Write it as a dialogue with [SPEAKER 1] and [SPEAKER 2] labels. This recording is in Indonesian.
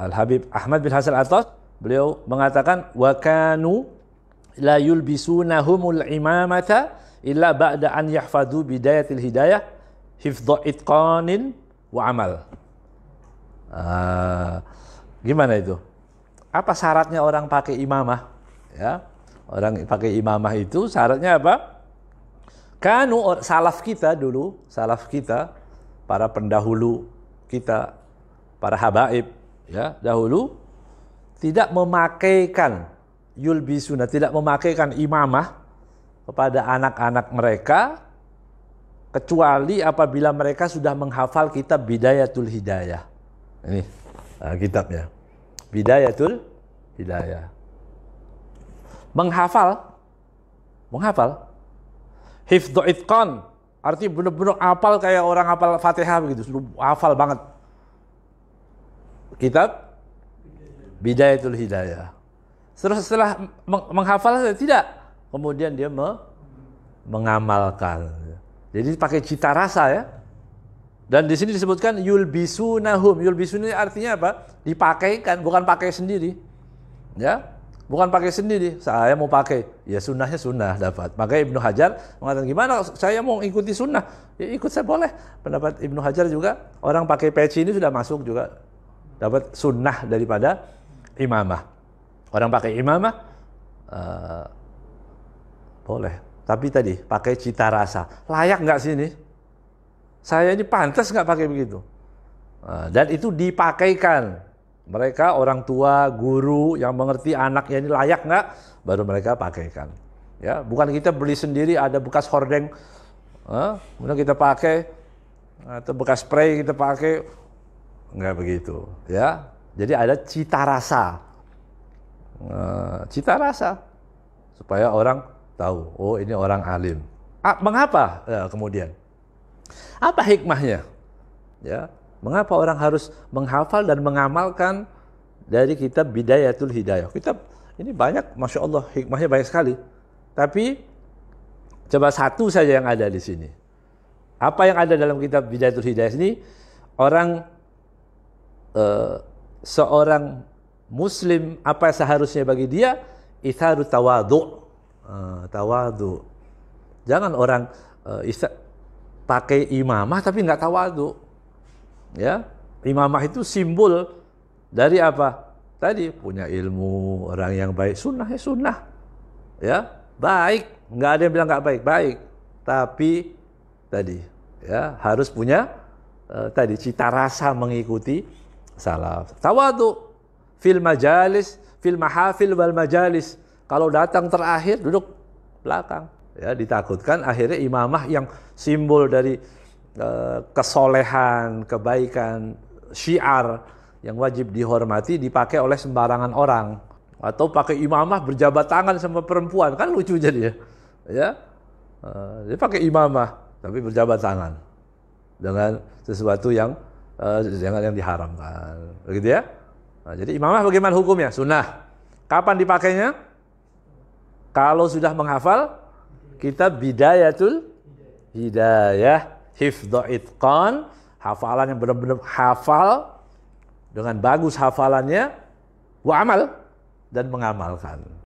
[SPEAKER 1] Al Habib Ahmad bin Hasan Atas beliau mengatakan wa kanu la yulbisunahumul imamata illa ba'da an yahfadu bidayatil hidayah hifdha itqanin wa amal. Uh, gimana itu? Apa syaratnya orang pakai imamah? Ya, orang pakai imamah itu syaratnya apa? Kanu salaf kita dulu, salaf kita, para pendahulu kita, para habaib ya dahulu tidak memakaikan yulbisuna tidak memakaikan imamah kepada anak-anak mereka kecuali apabila mereka sudah menghafal kitab Bidayatul Hidayah. Ini uh, kitabnya. Bidayatul Hidayah. Menghafal menghafal hifdzu itqan arti benar-benar hafal kayak orang hafal Fatihah begitu, hafal banget kitab Bidayatul Hidayah. Terus setelah menghafal saya tidak, kemudian dia me mengamalkan. Jadi pakai cita rasa ya. Dan di sini disebutkan yulbisunahum. Yulbisun ini artinya apa? Dipakaikan, bukan pakai sendiri. Ya, bukan pakai sendiri. Saya mau pakai, ya sunnahnya sunnah dapat. Maka Ibnu Hajar mengatakan gimana? Saya mau ikuti sunnah. Ya, ikut saya boleh. Pendapat Ibnu Hajar juga orang pakai peci ini sudah masuk juga dapat sunnah daripada imamah. Orang pakai imamah uh, boleh, tapi tadi pakai cita rasa layak nggak sih ini? Saya ini pantas nggak pakai begitu? Uh, dan itu dipakaikan. Mereka orang tua, guru yang mengerti anaknya ini layak nggak, baru mereka pakaikan. Ya, bukan kita beli sendiri ada bekas hordeng, uh, kemudian kita pakai atau bekas spray kita pakai Enggak begitu ya jadi ada cita rasa eh, cita rasa supaya orang tahu oh ini orang alim A, ah, mengapa ya, kemudian apa hikmahnya ya mengapa orang harus menghafal dan mengamalkan dari kitab bidayatul hidayah kitab ini banyak masya Allah hikmahnya banyak sekali tapi coba satu saja yang ada di sini apa yang ada dalam kitab bidayatul hidayah ini orang Eh, seorang muslim apa seharusnya bagi dia itharu tawadu uh, tawadu jangan orang uh, isa, pakai imamah tapi nggak tawadu ya imamah itu simbol dari apa tadi punya ilmu orang yang baik sunnah ya sunnah ya baik nggak ada yang bilang nggak baik baik tapi tadi ya harus punya uh, tadi cita rasa mengikuti salaf. Tawadu fil majalis, fil mahafil wal majalis. Kalau datang terakhir duduk belakang. Ya, ditakutkan akhirnya imamah yang simbol dari uh, kesolehan, kebaikan, syiar yang wajib dihormati dipakai oleh sembarangan orang atau pakai imamah berjabat tangan sama perempuan kan lucu jadi ya ya uh, dia pakai imamah tapi berjabat tangan dengan sesuatu yang uh, jangan yang diharamkan. Begitu ya? Nah, jadi imamah bagaimana hukumnya? Sunnah. Kapan dipakainya? Kalau sudah menghafal kitab Bidayatul Hidayah, hifdz itqan, hafalan yang benar-benar hafal dengan bagus hafalannya, wa amal dan mengamalkan.